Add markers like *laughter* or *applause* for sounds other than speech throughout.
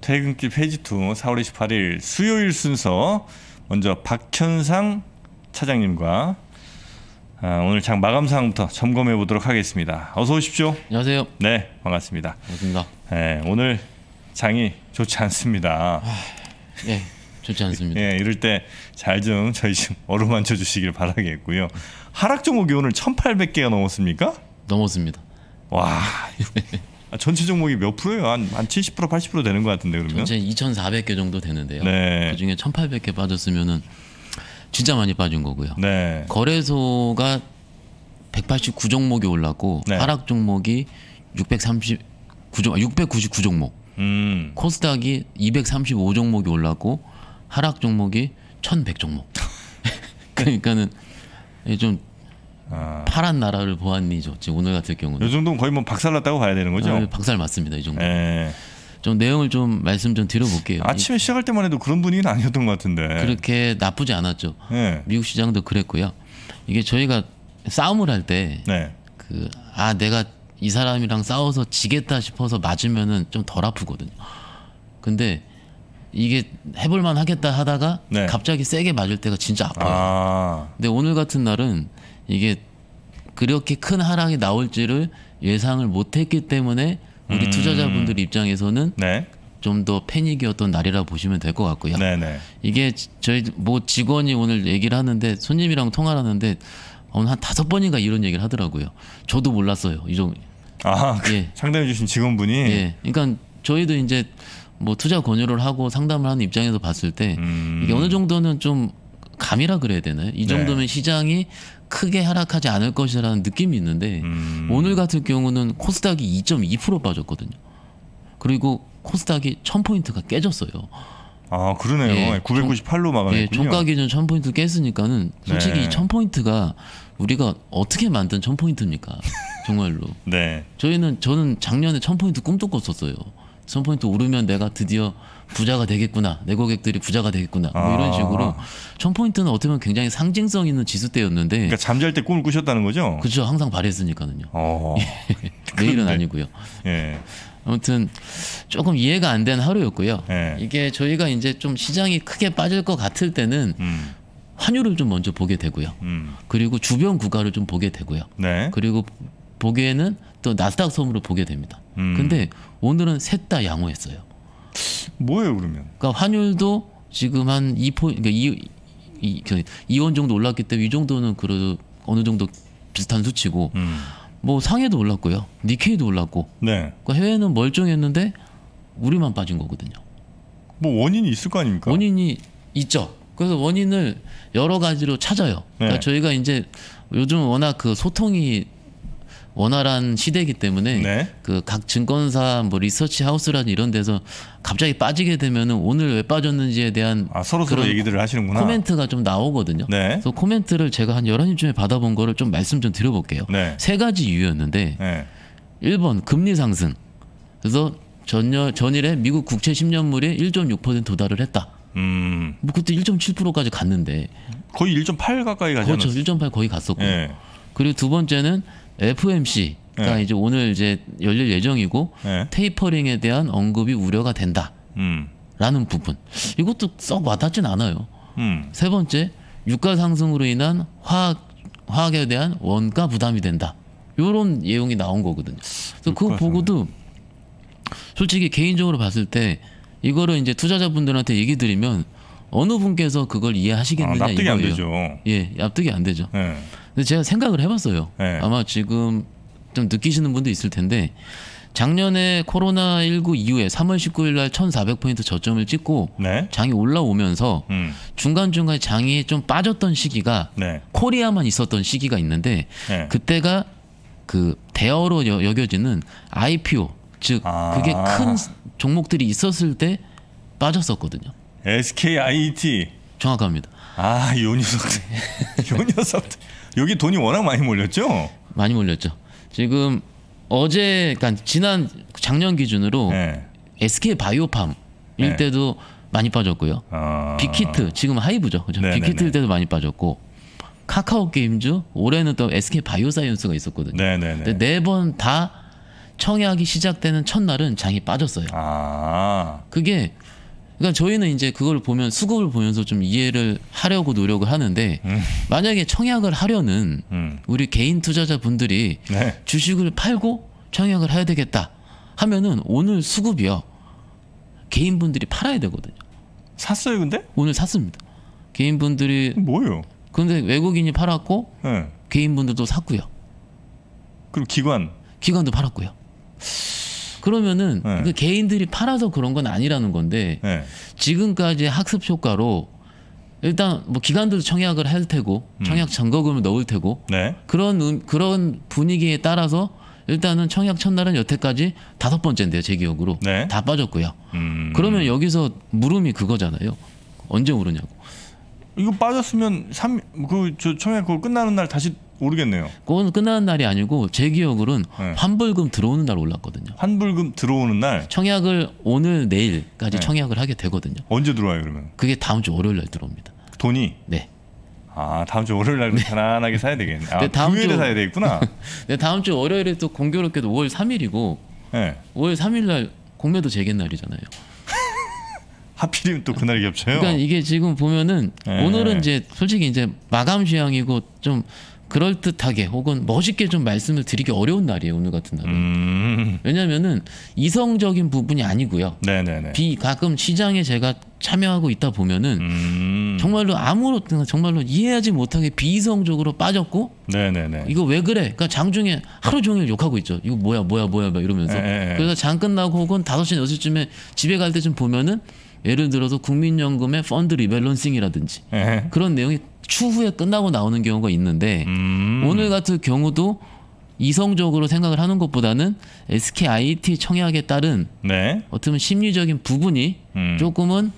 퇴근길 페이지 2 4월 28일 수요일 순서 먼저 박현상 차장님과 아, 오늘 장 마감 상부터 점검해 보도록 하겠습니다. 어서 오십시오. 안녕하세요. 네, 반갑습니다. 반갑습니다. 네, 오늘 장이 좋지 않습니다. 아, 예, 좋지 않습니다. *laughs* 예, 이럴 때 잘 좀 저희 좀 어루만져 주시길 바라겠고요. 하락 종목이 오늘 1,800개가 넘었습니까? 넘었습니다. 와, *laughs* 아, 전체 종목이 몇 프로예요? 한, 한 70%, 80% 되는 것 같은데 그러면? 전체 2,400개 정도 되는데요. 네. 그중에 1,800개 빠졌으면은 진짜 많이 빠진 거고요. 네. 거래소가 189 종목이 올랐고 네. 하락 종목이 639 종, 699 아, 종목. 음. 코스닥이 235 종목이 올랐고 하락 종목이 1,100 종목. *laughs* *laughs* 그러니까는 좀 아. 파란 나라를 보았니죠. 지금 오늘 같은 경우는. 요 정도면 거의 뭐 박살났다고 봐야 되는 거죠. 아, 박살 맞습니다. 이 정도. 에. 예. 좀 내용을 좀 말씀 좀 드려볼게요. 아침에 시작할 때만 해도 그런 분위기는 아니었던 것 같은데. 그렇게 나쁘지 않았죠. 네. 미국 시장도 그랬고요. 이게 저희가 싸움을 할 때, 네. 그아 내가 이 사람이랑 싸워서 지겠다 싶어서 맞으면은 좀 덜 아프거든요. 근데 이게 해볼만 하겠다 하다가 네. 갑자기 세게 맞을 때가 진짜 아파요. 아. 근데 오늘 같은 날은 이게 그렇게 큰 하락이 나올 지를 예상을 못했기 때문에 우리 음... 투자자분들 입장에서는 네. 좀더 패닉이었던 날이라 보시면 될 것 같고요. 네네. 네. 이게 저희 뭐 직원이 오늘 얘기를 하는데 손님이랑 통화를 하는데 오늘 어, 한 다섯 번인가 이런 얘기를 하더라고요. 저도 몰랐어요. 이종 아, 예. 그 상담해 주신 직원분이 예. 그러니까 저희도 이제 뭐 투자 권유를 하고 상담을 하는 입장에서 봤을 때 음... 이게 어느 정도는 좀 감이라 그래야 되나요? 이 네. 정도면 네. 시장이 크게 하락하지 않을 것이라는 느낌이 있는데 음. 오늘 같은 경우는 코스닥이 2.2% 빠졌거든요. 그리고 코스닥이 1000포인트가 깨졌어요. 아 그러네요. 예, 998로 예, 마감했군요. 예, 종가 기준 1000포인트 깼으니까는 솔직히 네. 1000포인트가 우리가 어떻게 만든 1000포인트입니까? *laughs* 정말로. 네. 저희는 저는 작년에 1000포인트 꿈도 꿨었어요. 1000포인트 오르면 내가 드디어 부자가 되겠구나 내 고객들이 부자가 되겠구나 뭐 이런 아. 식으로 천 포인트는 어떻게 보면 굉장히 상징성 있는 지수대였는데 그러니까 잠잘 때 꿈을 꾸셨다는 거죠? 그렇죠 항상 바랬으니까요. 는 어. *laughs* 예. 내일은 아니고요. 예. 아무튼 조금 이해가 안 된 하루였고요. 예. 이게 저희가 이제 좀 시장이 크게 빠질 것 같을 때는 음. 환율을 좀 먼저 보게 되고요. 음. 그리고 주변 국가를 좀 보게 되고요. 네. 그리고 보기에는 또 나스닥 섬으로 보게 됩니다. 음. 근데 오늘은 셋 다 양호했어요. 뭐예요 그러면? 그러니까 환율도 지금 한 2포 그러니까 2, 2, 2원 정도 올랐기 때문에 이 정도는 그래도 어느 정도 비슷한 수치고 음. 뭐 상해도 올랐고요. 니케이도 올랐고. 네. 그러니까 해외는 멀쩡했는데 우리만 빠진 거거든요. 뭐 원인이 있을 거 아닙니까? 원인이 있죠. 그래서 원인을 여러 가지로 찾아요. 그러니까 네. 저희가 이제 요즘 워낙 그 소통이 원활한 시대이기 때문에 네. 그각 증권사 뭐 리서치 하우스라든 지 이런 데서 갑자기 빠지게 되면은 오늘 왜 빠졌는지에 대한 아, 서로 서로 얘기들을 하시는구나. 코멘트가 좀 나오거든요. 네. 그래서 코멘트를 제가 한 열한 일쯤에 받아본 거를 좀 말씀 좀 드려볼게요. 네. 세 가지 이유였는데 네. 1번 금리 상승. 그래서 전여 전일에 미국 국채 10년물이 1.6% 도달을 했다. 음. 뭐 그때 1.7%까지 갔는데 거의 1.8 가까이 가죠. 그렇죠. 1.8 거의 갔었고. 요 네. 그리고 두 번째는 FMC 그러 그러니까 네. 이제 오늘 이제 열릴 예정이고 네. 테이퍼링에 대한 언급이 우려가 된다. 음. 라는 부분. 이것도 썩 와닿진 않아요. 음. 세 번째, 유가 상승으로 인한 화학 화학에 대한 원가 부담이 된다. 요런 내용이 나온 거거든요. 그래서 그거 보고도 솔직히 개인적으로 봤을 때 이거를 이제 투자자분들한테 얘기 드리면 어느 분께서 그걸 이해하시겠느냐 아, 납득이 이거예요. 안 되죠. 예, 납득이 안 되죠. 네. 근데 제가 생각을 해봤어요. 네. 아마 지금 좀 느끼시는 분도 있을 텐데 작년에 코로나 19 이후에 3월 19일 날 1,400포인트 저점을 찍고 네. 장이 올라오면서 음. 중간중간 장이 좀 빠졌던 시기가 네. 코리아만 있었던 시기가 있는데 네. 그때가 그대어로 여, 겨지는 IPO 즉 아. 그게 큰 종목들이 있었을 때 빠졌었거든요. SKIT 정확합니다. 아요 녀석들 요 녀석들 *laughs* 여기 돈이 워낙 많이 몰렸죠? 많이 몰렸죠. 지금 어제 그러니까 지난 작년 기준으로 네. SK 바이오팜 일 네. 때도 많이 빠졌고요. 아... 빅히트 지금 하이브죠. 그죠? 네, 네, 빅히트일 네. 때도 많이 빠졌고 카카오 게임즈 올해는 또 SK 바이오사이언스가 있었거든요. 네번 다 청약이 시작되는 첫날은 장이 빠졌어요. 아... 그게 그러니까 저희는 이제 그걸 보면 수급을 보면서 좀 이해를 하려고 노력을 하는데 음. 만약에 청약을 하려는 음. 우리 개인 투자자 분들이 네. 주식을 팔고 청약을 해야 되겠다 하면은 오늘 수급이요 개인분들이 팔아야 되거든요. 샀어요, 근데? 오늘 샀습니다. 개인분들이 뭐요? 근데 외국인이 팔았고 네. 개인분들도 샀고요. 그리고 기관 기관도 팔았고요. 그러면은 네. 그 개인들이 팔아서 그런 건 아니라는 건데 네. 지금까지 학습 효과로 일단 뭐 기관들도 청약을 할 테고 음. 청약 잔거금을 넣을 테고 네. 그런 음, 그런 분위기에 따라서 일단은 청약 첫날은 여태까지 다섯 번째인데요 제 기억으로 네. 다 빠졌고요. 음... 그러면 여기서 물음이 그거잖아요. 언제 오르냐고. 이거 빠졌으면 3그저 청약 그거 끝나는 날 다시 모르겠네요. 그건 끝나는 날이 아니고 제 기억으로는 네. 환불금 들어오는 날 올랐거든요. 환불금 들어오는 날 청약을 오늘 내일까지 네. 청약을 하게 되거든요. 언제 들어와요 그러면? 그게 다음 주 월요일 날 들어옵니다. 돈이? 네. 아 다음 주 월요일 날 네. 편안하게 사야 되겠네. 아 네, 다음 금요일에 주... 사야 되겠구나. *laughs* 네 다음 주 월요일에 또 공교롭게도 5월 3일이고 네. 5월 3일 날 공매도 재개 날이잖아요. *laughs* 하필이면 또 그날이 겹쳐요. 그러니까 이게 지금 보면은 네. 오늘은 이제 솔직히 이제 마감 시향이고 좀 그럴듯하게 혹은 멋있게 좀 말씀을 드리기 어려운 날이에요 오늘 같은 날은 음... 왜냐면은 이성적인 부분이 아니고요 네네네. 비 가끔 시장에 제가 참여하고 있다 보면은 음... 정말로 아무렇든 정말로 이해하지 못하게 비이성적으로 빠졌고 네네네. 이거 왜 그래 그러니까 장중에 하루 종일 욕하고 있죠 이거 뭐야 뭐야 뭐야 막 이러면서 네네. 예, 예, 예. 그래서 장 끝나고 혹은 다섯 시여 시쯤에 집에 갈 때쯤 보면은 예를 들어서 국민연금의 펀드 리밸런싱이라든지 에헤. 그런 내용이 추후에 끝나고 나오는 경우가 있는데 음. 오늘 같은 경우도 이성적으로 생각을 하는 것보다는 SK IT 청약에 따른 네. 어떻게 보면 심리적인 부분이 음. 조금은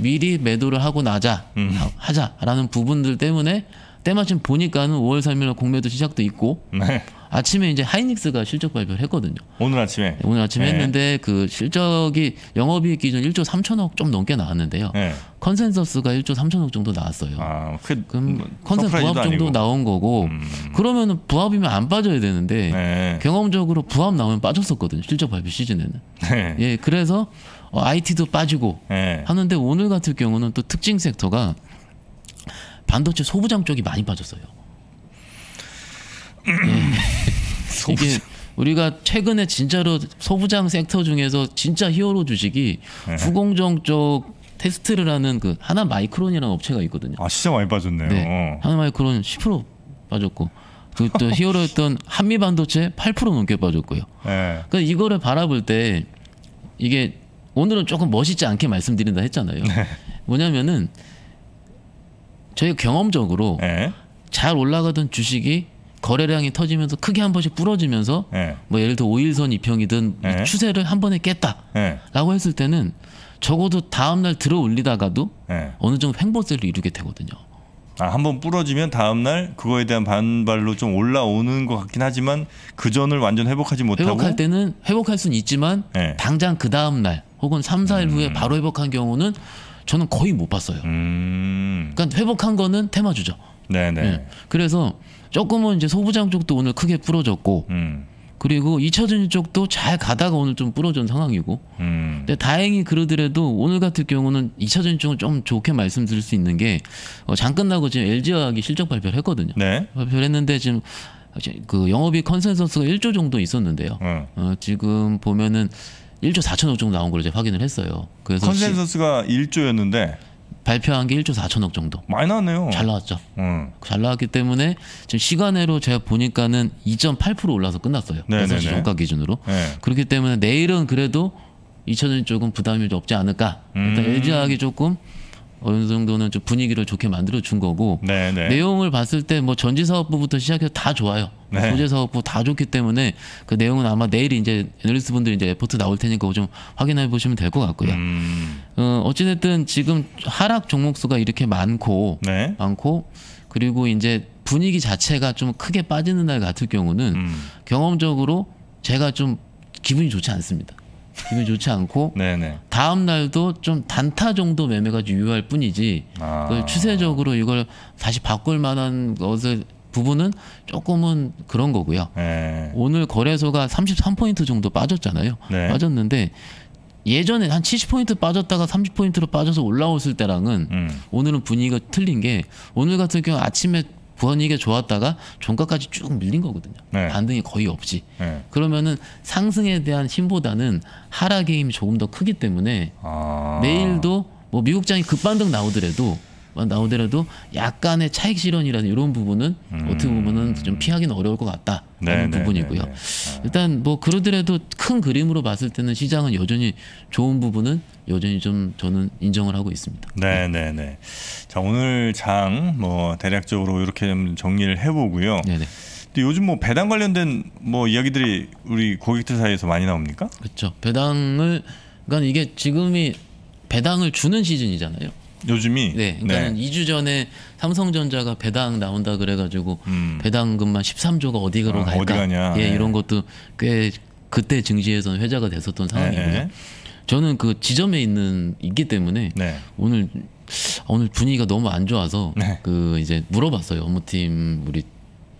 미리 매도를 하고 나자 음. 하자라는 부분들 때문에 때마침 보니까는 5월 3일 날 공매도 시작도 있고 네. 아침에 이제 하이닉스가 실적 발표를 했거든요. 오늘 아침에. 네, 오늘 아침에 네. 했는데 그 실적이 영업이익 기준 1조 3천억 좀 넘게 나왔는데요. 네. 컨센서스가 1조 3천억 정도 나왔어요. 아, 그, 그럼 뭐 컨센 부합 정도 아니고. 나온 거고 음. 그러면은 부합이면 안 빠져야 되는데 네. 경험적으로 부합 나오면 빠졌었거든요. 실적 발표 시즌에는. 네. 예, 그래서 어, IT도 빠지고 네. 하는데 오늘 같은 경우는 또 특징 섹터가 반도체 소부장 쪽이 많이 빠졌어요. *laughs* 이게 우리가 최근에 진짜로 소부장 섹터 중에서 진짜 히어로 주식이 네. 후공정 쪽 테스트를 하는 그 하나 마이크론이라는 업체가 있거든요. 아 진짜 많이 빠졌네요. 네, 어. 하나 마이크론 10% 빠졌고 그또 히어로였던 한미 반도체 8% 넘게 빠졌고요. 네. 그 이거를 바라볼 때 이게 오늘은 조금 멋있지 않게 말씀드린다 했잖아요. 네. 뭐냐면은 저희 경험적으로 네. 잘 올라가던 주식이 거래량이 터지면서 크게 한 번씩 부러지면서 네. 예. 뭐 예를 들어 오일선 이평이든 네. 추세를 한 번에 깼다라고 예. 네. 했을 때는 적어도 다음날 들어 올리다가도 어느 정도 횡보세를 이루게 되거든요. 아, 한 번 부러지면 다음날 그거에 대한 반발로 좀 올라오는 것 같긴 하지만 그 전을 완전 회복하지 못하고 회복할 때는 회복할 수는 있지만 당장 그 다음날 혹은 삼사일 음. 후에 바로 회복한 경우는 저는 거의 못 봤어요. 음. 그러니까 회복한 거는 테마주죠. 네네. 네. 그래서 조금은 이제 소부장 쪽도 오늘 크게 부러졌고 음. 그리고 이차전 쪽도 잘 가다가 오늘 좀 부러진 상황이고 음. 근데 다행히 그러더라도 오늘 같은 경우는 이차전 쪽은 좀 좋게 말씀드릴 수 있는 게 어, 장 끝나고 지금 LG화학이 실적 발표를 했거든요 네. 발표를 했는데 지금 그 영업이 컨센서스가 1조 정도 있었는데요 음. 어, 지금 보면은 1조 4천억 정도 나온 걸로 이제 확인을 했어요 그래서 컨센서스가 시, 1조였는데 발표한 게 1조 4천억 정도. 많이 나왔네요. 잘 나왔죠. 음. 잘 나왔기 때문에 지금 시간으로 제가 보니까는 2.8% 올라서 끝났어요. 네네네. 6시 종가 기준으로. 네. 그렇기 때문에 내일은 그래도 2천원 쪽은 부담이 없지 않을까. 일단 음. LG화학이 조금 어느 정도는 좀 분위기를 좋게 만들어 준 거고 네네. 네. 내용을 봤을 때 뭐 전지 사업부부터 시작해서 다 좋아요. 네. 소재 사업부 다 좋기 때문에 그 내용은 아마 내일 이제 애널리스트 분들 이제 에포트 나올 테니까 좀 확인해 보시면 될 것 같고요. 음. 어, 어찌됐든 지금 하락 종목 수가 이렇게 많고 네. 많고 그리고 이제 분위기 자체가 좀 크게 빠지는 날 같은 경우는 음. 경험적으로 제가 좀 기분이 좋지 않습니다. 기분 좋지 않고 네네. 다음 날도 좀 단타 정도 매매가 유효할 뿐이지 아. 추세적으로 이걸 다시 바꿀 만한 것을 부분은 조금은 그런 거고요. 네. 오늘 거래소가 33포인트 정도 빠졌잖아요. 네. 빠졌는데 예전에 한 70포인트 빠졌다가 30포인트로 빠져서 올라왔을 때랑은 음. 오늘은 분위기가 틀린 게 오늘 같은 경우 아침에 구원이가 좋았다가 종가까지 쭉 밀린 거거든요. 네. 반등이 거의 없지. 네. 그러면은 상승에 대한 힘보다는 하락의 힘이 조금 더 크기 때문에 아. 내일도 뭐 미국장이 급반등 나오더라도 나오더라도 약간의 차익 실현이라는 이런 부분은 음. 어떻게 보면은 좀 피하기는 어려울 것 같다 라는 네, 네 부분이고요. 네네. 네. 아. 일단 뭐 그러더라도 큰 그림으로 봤을 때는 시장은 여전히 좋은 부분은 여전히 좀 저는 인정을 하고 있습니다. 네네네. 네. 네자 오늘 장 뭐 대략적으로 이렇게 좀 정리를 해보고요. 네네. 네. 근데 요즘 뭐 배당 관련된 뭐 이야기들이 우리 고객들 사이에서 많이 나옵니까? 그렇죠. 배당을 그러니까 이게 지금이 배당을 주는 시즌이잖아요. 요즘이 네, 그러니까 네. 2주 전에 삼성전자가 배당 나온다 그래가지고 음. 배당금만 13조가 어디로 아, 갈까? 어디 가냐? 예, 네. 이런 것도 꽤 그때 증시에서는 회자가 됐었던 상황이고요. 네. 네. 저는 그 지점에 있는 있기 때문에 네. 오늘 아, 오늘 분위기가 너무 안 좋아서 네. 그 이제 물어봤어요 업무팀 우리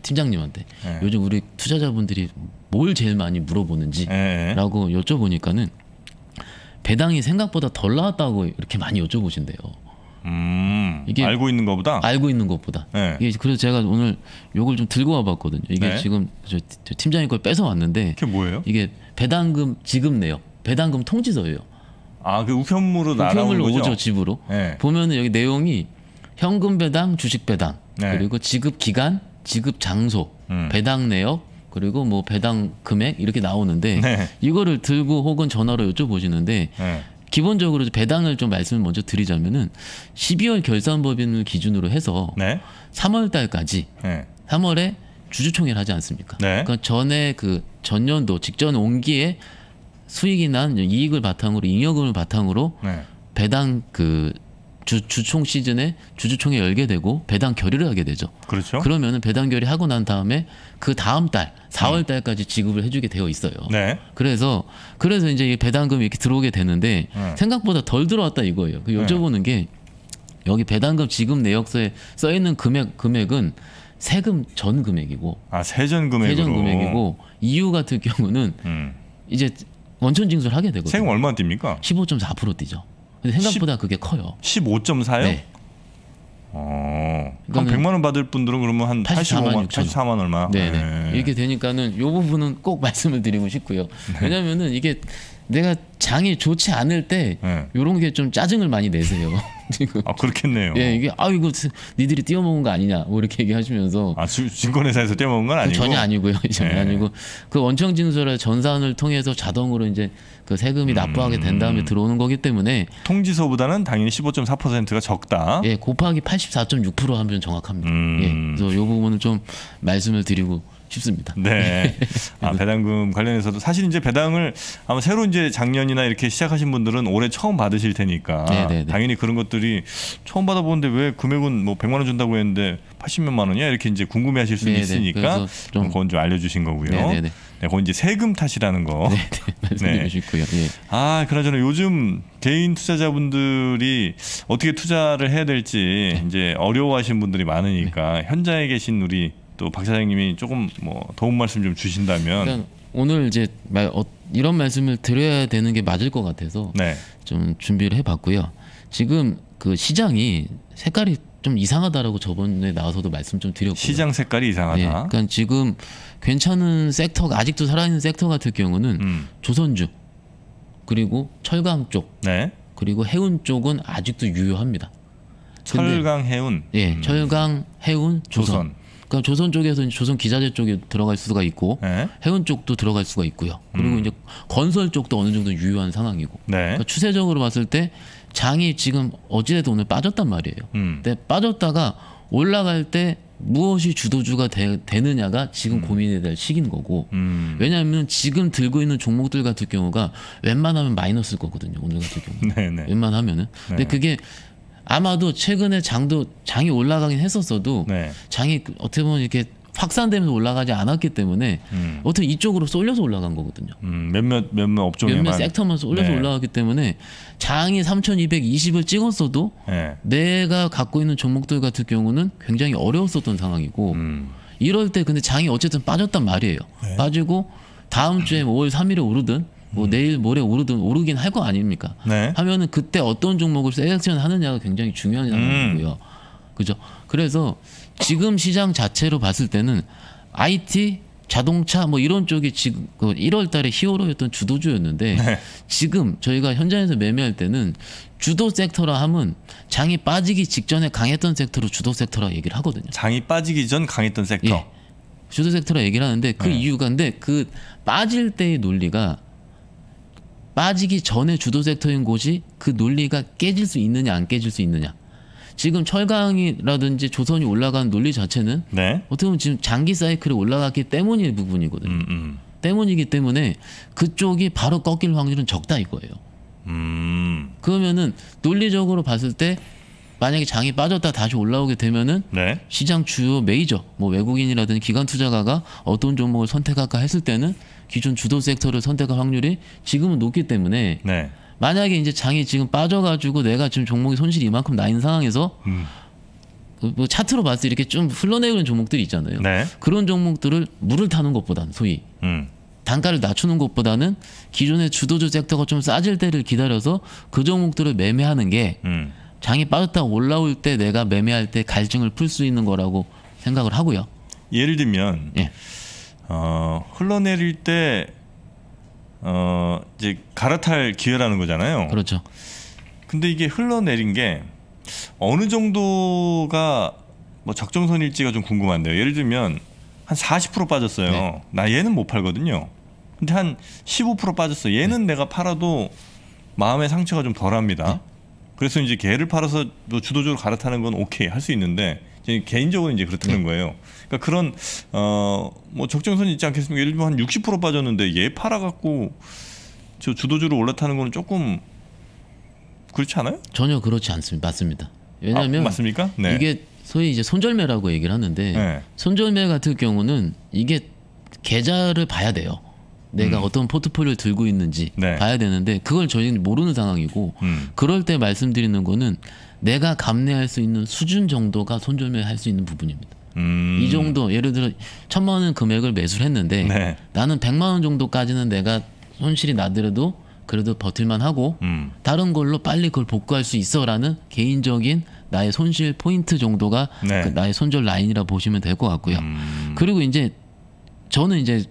팀장님한테 네. 요즘 우리 투자자분들이 뭘 제일 많이 물어보는지라고 네. 여쭤보니까는 배당이 생각보다 덜 나왔다고 이렇게 많이 여쭤보신대요. 음, 이게 알고 있는 것보다 알고 있는 것보다 네. 이게 그래서 제가 오늘 요걸 좀 들고 와봤거든요. 이게 네. 지금 저, 저 팀장님 걸 뺏어 왔는데 이게 뭐예요? 이게 배당금 지급 내역 배당금 통지서예요. 아, 그 우편물로 우편물로 오죠 집으로. 네. 보면은 여기 내용이 현금 배당, 주식 배당, 네. 그리고 지급 기간, 지급 장소, 음. 배당 내역, 그리고 뭐 배당 금액 이렇게 나오는데 네. 이거를 들고 혹은 전화로 여쭤보시는데 네. 기본적으로 배당을 좀 말씀을 먼저 드리자면은 12월 결산법인을 기준으로 해서 3월 달까지 3월에 주주총회를 하지 않습니까? 그니까 전에 그 전년도 직전 온기에 수익이나 이익을 바탕으로 잉여금을 바탕으로 네. 배당 그 주, 주총 시즌에 주주총회 열게 되고 배당 결의를 하게 되죠. 그렇죠. 그러면은 배당 결의 하고 난 다음에 그 다음 달 4월 음. 달까지 지급을 해주게 되어 있어요. 네. 그래서 그래서 이제 배당금이 이렇게 들어오게 되는데 네. 생각보다 덜 들어왔다 이거예요. 그 네. 여쭤보는 게 여기 배당금 지급 내역서에 써 있는 금액 금액은 세금 전 금액이고 아 세전 금액 세전 금액이고 이유 같은 경우는 음. 이제 원천 징수를 하게 되거든요. 세금 얼마 뜁니까? 15.4% 뛰죠. 근데 생각보다 10, 그게 커요. 15.4요? 네. 어. 그럼 100만 원 받을 분들은 그러면 한 85만 원, 84만 얼마? 네, 네. 네. 이렇게 되니까는 요 부분은 꼭 말씀을 드리고 싶고요. 네. 왜냐면은 이게 내가 장이 좋지 않을 때 네. 예. 이런 게 좀 짜증을 많이 내세요. *laughs* 아 그렇겠네요. 예 이게 아 이거 니들이 띄어먹은 거 아니냐 뭐 이렇게 얘기하시면서 아 증권회사에서 띄어먹은 건 아니고 전혀 아니고요 *laughs* 전혀 네. 아니고 그 원청징수라 전산을 통해서 자동으로 이제 그 세금이 납부하게 된 다음에 음. 들어오는 거기 때문에 통지서보다는 당연히 15.4%가 적다. 예 곱하기 84.6% 하면 정확합니다. 예. 음... 예 그래서 요 부분을 좀 말씀을 드리고 싶습니다. 네. *laughs* 아, 배당금 관련해서도 사실 이제 배당을 아마 새로 이제 작년이나 이렇게 시작하신 분들은 올해 처음 받으실 테니까 네네네. 네, 네. 당연히 그런 것들이 처음 받아보는데 왜 금액은 뭐 100만 원 준다고 했는데 80몇만 원이야 이렇게 이제 궁금해하실 수 네, 있으니까 좀 그건 좀 알려주신 거고요. 네네네. 네, 그건 이제 세금 탓이라는 거. 네 *laughs* 말씀해 주시고요. 네. 아, 그나저나 요즘 개인 투자자분들이 어떻게 투자를 해야 될지 네. 이제 어려워하시는 분들이 많으니까 네. 현장에 계신 우리 또박 사장님이 조금 뭐 도움 말씀 좀 주신다면 그러니까 오늘 이제 말, 어, 이런 말씀을 드려야 되는 게 맞을 것 같아서 네. 좀 준비를 해봤고요. 지금 그 시장이 색깔이 좀 이상하다라고 저번에 나와서도 말씀 좀 드렸고 시장 색깔이 이상하다. 네, 그러니까 지금 괜찮은 섹터가 아직도 살아있는 섹터 같은 경우는 음. 조선주 그리고 철강 쪽 네. 그리고 해운 쪽은 아직도 유효합니다. 철강 해운. 예, 음. 철강 해운 조선. 조선. 그러니까 조선 쪽에서 조선 기자재 쪽에 들어갈 수가 있고 네. 해운 쪽도 들어갈 수가 있고요. 그리고 음. 이제 건설 쪽도 어느 정도 유효한 상황이고 네. 그러니까 추세적으로 봤을 때 장이 지금 어찌됐든 오늘 빠졌단 말이에요. 음. 근데 빠졌다가 올라갈 때 무엇이 주도주가 되, 느냐가 지금 음. 고민이 될 시기인 거고 음. 왜냐하면 지금 들고 있는 종목들 같은 경우가 웬만하면 마이너스일 거거든요 오늘 같은 경우 *laughs* 네, 네. 웬만하면은 네. 근데 그게 아마도 최근에 장도 장이 올라가긴 했었어도 네. 장이 어떻게 보면 이렇게 확산되면서 올라가지 않았기 때문에 음. 어떻게 이쪽으로 쏠려서 올라간 거거든요. 음, 몇몇 몇몇 업종에만 몇몇 섹터만 쏠려서 네. 올라갔기 때문에 장이 3,220을 찍었어도 네. 내가 갖고 있는 종목들 같은 경우는 굉장히 어려웠었던 상황이고 음. 이럴 때 근데 장이 어쨌든 빠졌단 말이에요. 네. 빠지고 다음 주에 음. 뭐 5월 3일에 오르든 뭐 음. 내일 모레 오르든 오르긴 할 거 아닙니까? 네. 하면은 그때 어떤 종목을 셀렉션 하느냐가 굉장히 중요한 거고요. 음. 그죠? 그래서 지금 시장 자체로 봤을 때는 IT 자동차 뭐 이런 쪽이 지금 1월 그 달에 히어로였던 주도주였는데 네. 지금 저희가 현장에서 매매할 때는 주도 섹터라 함은 장이 빠지기 직전에 강했던 섹터로 주도 섹터라 얘기를 하거든요. 장이 빠지기 전 강했던 섹터. 예. 주도 섹터라 얘기를 하는데 그 네. 이유가근데그 빠질 때의 논리가 빠지기 전에 주도 섹터인 곳이 그 논리가 깨질 수 있느냐 안 깨질 수 있느냐. 지금 철강이라든지 조선이 올라간 논리 자체는 네. 어떻게 보면 지금 장기 사이클이 올라갔기 때문일 부분이거든요. 음, 음. 때문이기 때문에 그쪽이 바로 꺾일 확률은 적다 이거예요. 음. 그러면은 논리적으로 봤을 때 만약에 장이 빠졌다 다시 올라오게 되면은 네. 시장 주요 메이저 뭐 외국인이라든지 기관 투자가가 어떤 종목을 선택할까 했을 때는 기존 주도 섹터를 선택할 확률이 지금은 높기 때문에 네. 만약에 이제 장이 지금 빠져가지고 내가 지금 종목의 손실이 이만큼 나인 상황에서 음. 그 뭐 차트로 봤을 때 이렇게 좀 흘러내리는 종목들이 있잖아요. 네. 그런 종목들을 물을 타는 것보다는 소위 음. 단가를 낮추는 것보다는 기존의 주도주 섹터가 좀 싸질 때를 기다려서 그 종목들을 매매하는 게 음. 장이 빠졌다 올라올 때 내가 매매할 때 갈증을 풀 수 있는 거라고 생각을 하고요. 예를 들면 예. 어, 흘러내릴 때 어, 이제 갈아탈 기회라는 거잖아요. 그렇죠. 근데 이게 흘러내린 게 어느 정도가 뭐 적정선일지가 좀 궁금한데요. 예를 들면 한 40% 빠졌어요. 네. 나 얘는 못 팔거든요. 근데 한 15% 빠졌어. 얘는 네. 내가 팔아도 마음의 상처가 좀 덜합니다. 네. 그래서 이제 개를 팔아서 뭐 주도적으로 갈아타는 건 오케이 할 수 있는데 개인적으로 이제 그렇다는 네. 거예요. 그러니까 그런 어뭐 적정선이 있지 않겠습니까? 예를 들면 한60% 빠졌는데 얘 팔아갖고 저 주도주로 올라타는 거는 조금 그렇지 않아요? 전혀 그렇지 않습니다. 맞습니다. 왜냐하면 아, 맞습니까? 네. 이게 소위 이제 손절매라고 얘기를 하는데 네. 손절매 같은 경우는 이게 계좌를 봐야 돼요. 내가 음. 어떤 포트폴리오를 들고 있는지 네. 봐야 되는데 그걸 저희는 모르는 상황이고 음. 그럴 때 말씀드리는 거는 내가 감내할 수 있는 수준 정도가 손절매 할수 있는 부분입니다. 음. 이 정도 예를 들어 천만 원 금액을 매수를 했는데 네. 나는 백만 원 정도까지는 내가 손실이 나더라도 그래도 버틸만 하고 음. 다른 걸로 빨리 그걸 복구할 수 있어라는 개인적인 나의 손실 포인트 정도가 네. 그 나의 손절 라인이라 보시면 될 것 같고요. 음. 그리고 이제 저는 이제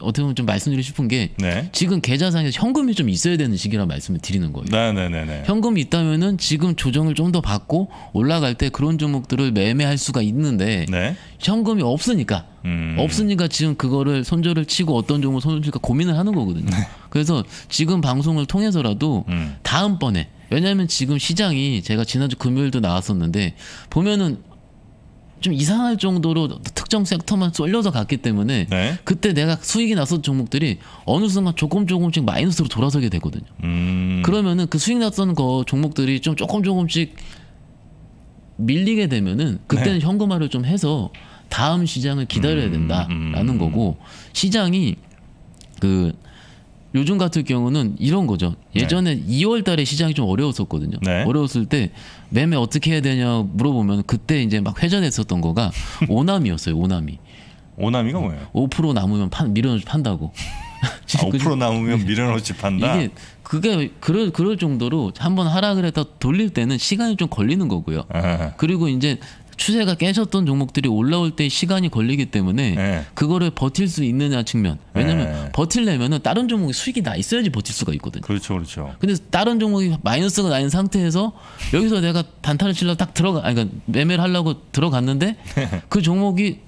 어떻게 보면 좀 말씀드리고 싶은 게 네. 지금 계좌상에서 현금이 좀 있어야 되는 시기라 말씀을 드리는 거예요. 네네네. 네, 네, 네. 현금이 있다면은 지금 조정을 좀 더 받고 올라갈 때 그런 종목들을 매매할 수가 있는데 네. 현금이 없으니까 음. 없으니까 지금 그거를 손절을 치고 어떤 종목 손절 칠까 고민을 하는 거거든요. 그래서 지금 방송을 통해서라도 음. 다음번에 왜냐하면 지금 시장이 제가 지난주 금요일도 나왔었는데 보면은 좀 이상할 정도로 특정 섹터만 쏠려서 갔기 때문에 네. 그때 내가 수익이 났던 었 종목들이 어느 순간 조금 조금씩 마이너스로 돌아서게 되거든요. 음. 그러면은 그 수익 났던 거 종목들이 좀 조금 조금씩 밀리게 되면은 그때는 네. 현금화를 좀 해서 다음 시장을 기다려야 음, 된다라는 음. 음. 거고 시장이 그 요즘 같은 경우는 이런 거죠. 네. 예전에 네. 2월 달에 시장이 좀 어려웠었거든요. 네. 어려웠을 때 매매 어떻게 해야 되냐 물어보면 그때 이제 막 회전했었던 거가 *laughs* 오남이었어요. 오남이. 오남이가 뭐예요? 5% 남으면 판 밀어놓지 판다고. *laughs* 아, 5% 남으면 네. 밀어놓지 판다. 이게 그게 그럴 그럴 정도로 한번 하락을 했다 돌릴 때는 시간이 좀 걸리는 거고요. 아. 그리고 이제 추세가 깨졌던 종목들이 올라올 때 시간이 걸리기 때문에 네. 그거를 버틸 수 있느냐 측면. 왜냐면 네. 버틸려면은 다른 종목이 수익이 나 있어야지 버틸 수가 있거든요. 그렇죠, 그렇죠. 근데 다른 종목이 마이너스가 나인 상태에서 여기서 내가 단타를 치려 딱 들어가, 아니, 그러니까 매매를 하려고 들어갔는데 *laughs* 그 종목이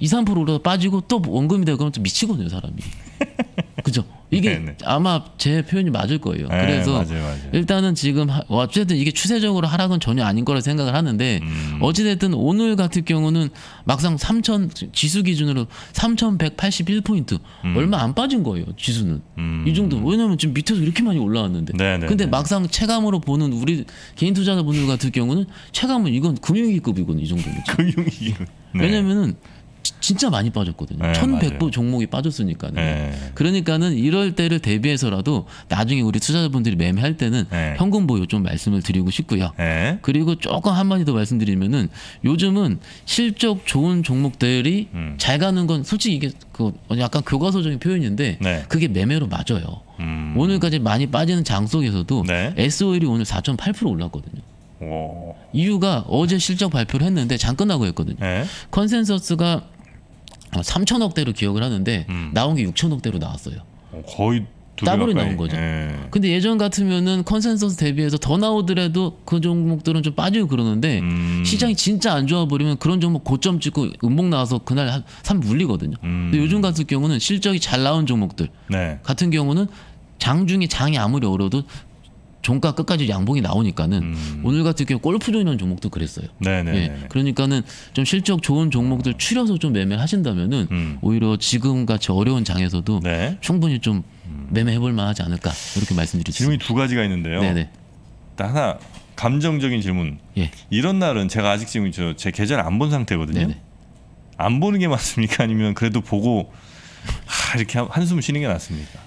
2, 3% 올라서 빠지고 또 원금이 되고 그러면 또 미치거든요, 사람이. *laughs* 그죠. 이게 네네. 네. 아마 제 표현이 맞을 거예요. 네, 그래서 맞아요, 맞아요. 일단은 지금 어쨌든 이게 추세적으로 하락은 전혀 아닌 거라 생각을 하는데 음. 어찌됐든 오늘 같은 경우는 막상 3천 지수 기준으로 3,181 포인트 음. 얼마 안 빠진 거예요. 지수는 음. 이 정도. 왜냐면 지금 밑에서 이렇게 많이 올라왔는데. 네네 네, 근데 네. 막상 체감으로 보는 우리 개인 투자자분들 같은 경우는 체감은 이건 금융위기급이거든요. 이 정도면. *laughs* 금융위기. 네. 왜냐면은 진짜 많이 빠졌거든요. 네, 1100부 종목이 빠졌으니까요. 네. 그러니까는 이럴 때를 대비해서라도 나중에 우리 투자자분들이 매매할 때는 네. 현금 보유 좀 말씀을 드리고 싶고요. 네. 그리고 조금 한마디 더 말씀드리면은 요즘은 실적 좋은 종목들이 음. 잘 가는 건 솔직히 이게 그 약간 교과서적인 표현인데 네. 그게 매매로 맞아요. 음. 오늘까지 많이 빠지는 장 속에서도 네. SOL이 오늘 4.8% 올랐거든요. 어. 이유가 어제 실적 발표를 했는데 잠 끝나고 했거든요. 에? 네. 컨센서스가 3천억대로 기억을 하는데 음. 나온 게 6천억대로 나왔어요. 어, 거의 더블이 나온 거죠. 에. 네. 근데 예전 같으면은 컨센서스 대비해서 더 나오더라도 그 종목들은 좀 빠지고 그러는데 음. 시장이 진짜 안 좋아 버리면 그런 종목 고점 찍고 음봉 나와서 그날 한3 물리거든요. 음. 근데 요즘 같은 경우는 실적이 잘 나온 종목들 네. 같은 경우는 장중에 장이 아무리 어려도 종가 끝까지 양봉이 나오니까는 음. 오늘 같은 경우 골프존이라는 종목도 그랬어요. 네네. 네, 예, 네, 네. 그러니까는 좀 실적 좋은 종목들 추려서 좀 매매하신다면은 음. 오히려 지금 같이 어려운 장에서도 네. 충분히 좀 음. 매매해볼 만하지 않을까 이렇게 말씀드릴 수 질문이 두 가지가 있는데요. 네네. 하나 감정적인 질문. 예. 이런 날은 제가 아직 지금 저 제 계좌를 안 본 상태거든요. 네네. 안 보는 게 맞습니까? 아니면 그래도 보고 하, 이렇게 한숨 쉬는 게 낫습니까?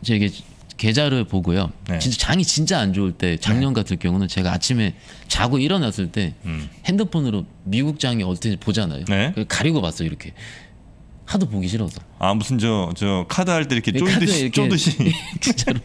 그제게 계좌를 보고요. 네. 진짜 장이 진짜 안 좋을 때 작년 네. 같은 경우는 제가 아침에 자고 일어났을 때 음. 핸드폰으로 미국 장이 어떻게 보잖아요. 네. 가리고 봤어요 이렇게. 하도 보기 싫어서. 아 무슨 저저 저 카드 할 때 이렇게 쪼듯이 네, 쪼듯이. *laughs* 네, 진짜로.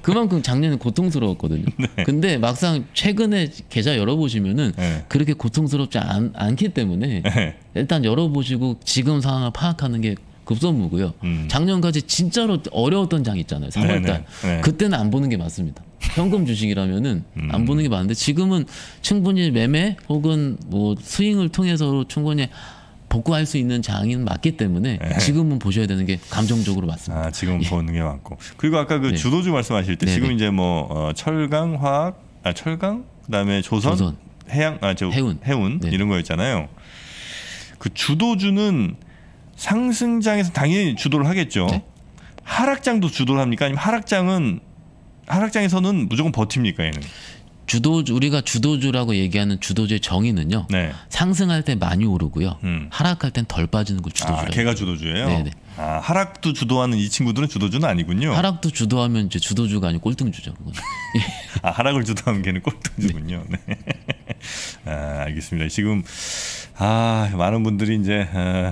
그만큼 작년에 고통스러웠거든요. 네. 근데 막상 최근에 계좌 열어보시면은 네. 그렇게 고통스럽지 않, 않기 때문에 네. 일단 열어보시고 지금 상황을 파악하는 게 급선무고요. 음. 작년까지 진짜로 어려웠던 장 있잖아요. 3월달 네. 그때는 안 보는 게 맞습니다. 현금 주식이라면은 음. 안 보는 게 맞는데 지금은 충분히 매매 혹은 뭐 스윙을 통해서 충분히 복구할 수 있는 장인 맞기 때문에 네. 지금은 보셔야 되는 게 감정적으로 맞습니다. 아, 지금 예. 보는 게 맞고 그리고 아까 그 네. 주도주 말씀하실 때 네네. 지금 이제 뭐 어, 철강, 화학, 아 철강 그다음에 조선, 조선. 해양, 아 저 해운, 해운 네. 이런 거있잖아요그 주도주는 상승장에서 당연히 주도를 하겠죠. 네? 하락장도 주도를 합니까? 아니면 하락장은 하락장에서는 무조건 버팁니까 얘는? 주도 우리가 주도주라고 얘기하는 주도주의 정의는요. 네. 상승할 때 많이 오르고요. 음. 하락할 땐 덜 빠지는 걸 그 주도주라고. 아, 걔가 주도주예요? 네네. 아, 하락도 주도하는 이 친구들은 주도주는 아니군요. 하락도 주도하면 이제 주도주가 아니고 꼴등주죠. *laughs* 아, 하락을 주도하는 걔는 꼴등주군요. 네. 네. 아, 알겠습니다. 지금 아, 많은 분들이 이제 아,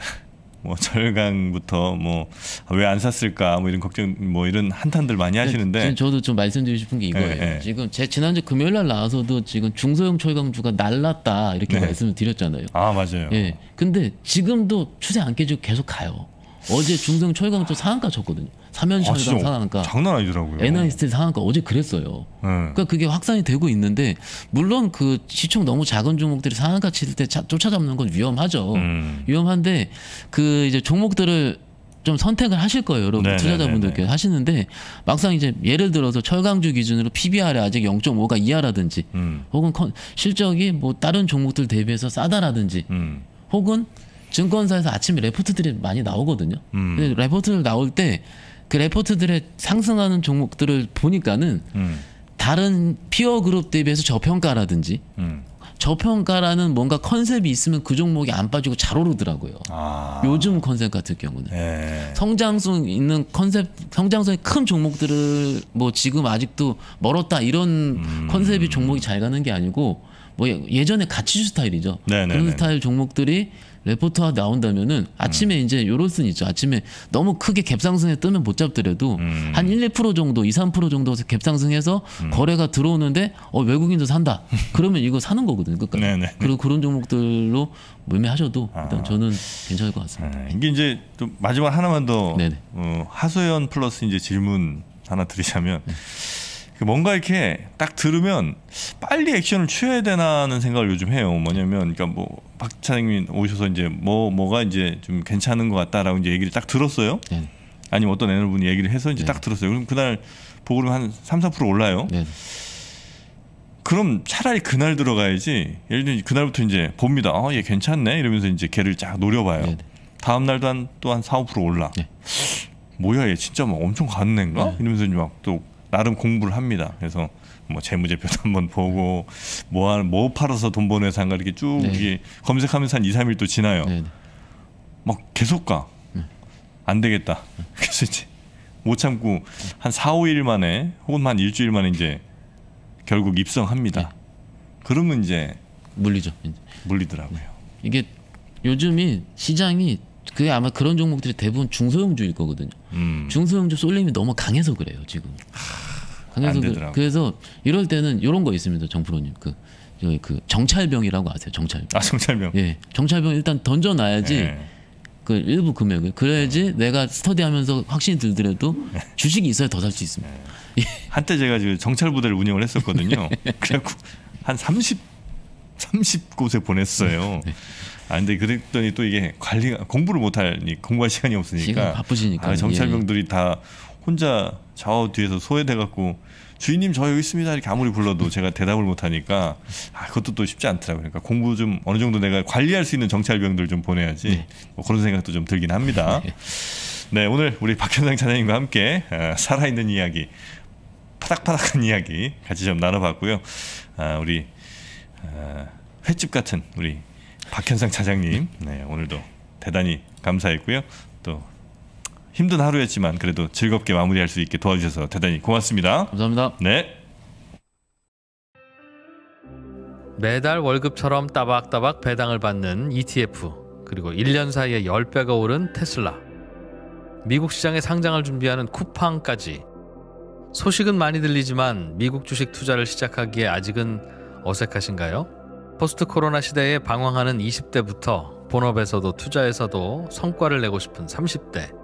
뭐철강부터뭐왜안 샀을까 뭐 이런 걱정 뭐 이런 한탄들 많이 하시는데 지금 저도 좀 말씀드리고 싶은 게 이거예요. 네, 네. 지금 제 지난주 금요일 날 나와서도 지금 중소형 철강주가 날랐다 이렇게 네. 말씀을 드렸잖아요. 아 맞아요. 예. 근데 지금도 추세 안 깨지고 계속 가요. 어제 중성 철강 쪽 상한가 쳤거든요. 사면 철강 아, 상한가. 장난 아니더라고요. NI스트 상한가 어제 그랬어요. 네. 그러니까 그게 확산이 되고 있는데 물론 그 시총 너무 작은 종목들이 상한가 칠 때 쫓아잡는 건 위험하죠. 음. 위험한데 그 이제 종목들을 좀 선택을 하실 거예요, 여러분 네네네네. 네, 투자자분들께 네, 네. 하시는데 막상 이제 예를 들어서 철강주 기준으로 PBR이 아직 0.5가 이하라든지, 음. 혹은 실적이 뭐 다른 종목들 대비해서 싸다라든지, 음. 혹은 증권사에서 아침에 레포트들이 많이 나오거든요. 음. 근데 레포트를 나올 때 그 레포트들의 상승하는 종목들을 보니까는 음. 다른 피어 그룹 대비해서 저평가라든지 음. 저평가라는 뭔가 컨셉이 있으면 그 종목이 안 빠지고 잘 오르더라고요. 아. 요즘 컨셉 같은 경우는 예. 성장성 있는 컨셉, 성장성이 큰 종목들을 뭐 지금 아직도 멀었다 이런 음. 컨셉이 종목이 잘 가는 게 아니고 뭐 예, 예전에 가치주 스타일이죠. 네네네. 네, 그런 네, 네. 스타일 종목들이 레포트가 나온다면은 아침에 음. 이제 요런순 있죠. 아침에 너무 크게 갭상승에 뜨면 못 잡더라도 음. 한 1, 2% 정도, 2, 3% 정도 갭상승해서 음. 거래가 들어오는데 어 외국인도 산다. 그러면 이거 사는 거거든요. 끝까지. *laughs* 네네. 그리고 그런 종목들로 매매하셔도 아. 일단 아. 저는 괜찮을 것 같습니다. 네. 이게 이제 또 마지막 하나만 더 어, 하소연 플러스 이제 질문 하나 드리자면 네. 그 뭔가 이렇게 딱 들으면 빨리 액션을 취해야 되나 하는 생각을 요즘 해요. 뭐냐면 그러니까 뭐 박찬민 오셔서 이제 뭐 뭐가 이제 좀 괜찮은 것 같다라고 이제 얘기를 딱 들었어요. 네. 아니면 어떤 애널분이 얘기를 해서 이제 네. 딱 들었어요. 그럼 그날 보고는 한 3, 4% 올라요. 네. 그럼 차라리 그날 들어가야지. 예를 들면 그날부터 이제 봅니다. 어, 얘 괜찮네. 이러면서 이제 걔를 쫙 노려봐요. 네. 다음 날도 한 또한 한 4, 5% 올라. 네. 뭐야 얘 진짜 막 엄청 가는 애인가? 네. 이러면서 이제 막또 나름 공부를 합니다. 그래서 뭐 재무제표도 *laughs* 한번 보고 뭐뭐 뭐 팔아서 돈 버는 회사인가 이렇게 쭉이 네. 검색하면서 한 2, 3일 또 지나요. 네. 막 계속 가. 네. 안 되겠다. *laughs* 그래서 이제 못 참고 한 4, 5일 만에 혹은 한 일주일 만에 이제 결국 입성합니다. 그러면 이제 물리죠. 물리더라고요. 이게 요즘이 시장이 그게 아마 그런 종목들이 대부분 중소형주일 거거든요. 음. 중소형주 쏠림이 너무 강해서 그래요 지금. 하... 안되더 그, 그래서 이럴 때는 이런 거 있습니다, 정프로님. 그그 정찰병이라고 아세요? 정찰병. 아 정찰병. 예, 정찰병 일단 던져놔야지. 예. 그 일부 금액을 그래야지 음. 내가 스터디하면서 확신이 들더라도 예. 주식이 있어야 더 살 수 있습니다. 예. 한때 제가 지금 그 정찰 부대를 운영을 했었거든요. *laughs* 예. 그래갖고 한 30, 30곳에 보냈어요. 네. 아 근데 그랬더니 또 이게 관리 공부를 못할 공부할 시간이 없으니까 바쁘시니까 아, 정찰병들이 예. 다 혼자 저 뒤에서 소외돼갖고 주인님 저 여기 있습니다 이렇게 아무리 불러도 제가 대답을 못하니까 아 그것도 또 쉽지 않더라고요 그러니까 공부 좀 어느 정도 내가 관리할 수 있는 정찰병들 좀 보내야지 네. 뭐 그런 생각도 좀 들긴 합니다 네, 네 오늘 우리 박현상 차장님과 함께 아, 살아있는 이야기 파닥파닥한 이야기 같이 좀 나눠봤고요 아, 우리 아, 횟집 같은 우리 박현상 차장님 네, 네 오늘도 대단히 감사했고요 또 힘든 하루였지만 그래도 즐겁게 마무리할 수 있게 도와주셔서 대단히 고맙습니다. 감사합니다. 네. 매달 월급처럼 따박따박 배당을 받는 ETF 그리고 1년 사이에 10배가 오른 테슬라 미국 시장에 상장을 준비하는 쿠팡까지 소식은 많이 들리지만 미국 주식 투자를 시작하기에 아직은 어색하신가요? 포스트 코로나 시대에 방황하는 20대부터 본업에서도 투자에서도 성과를 내고 싶은 30대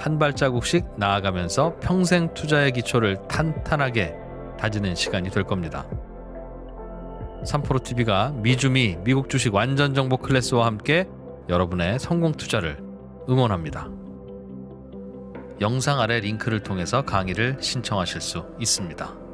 한 발자국씩 나아가면서 평생 투자의 기초를 탄탄하게 다지는 시간이 될 겁니다. 삼프로TV가 미주미 미국 주식 완전 정보 클래스와 함께 여러분의 성공 투자를 응원합니다. 영상 아래 링크를 통해서 강의를 신청하실 수 있습니다.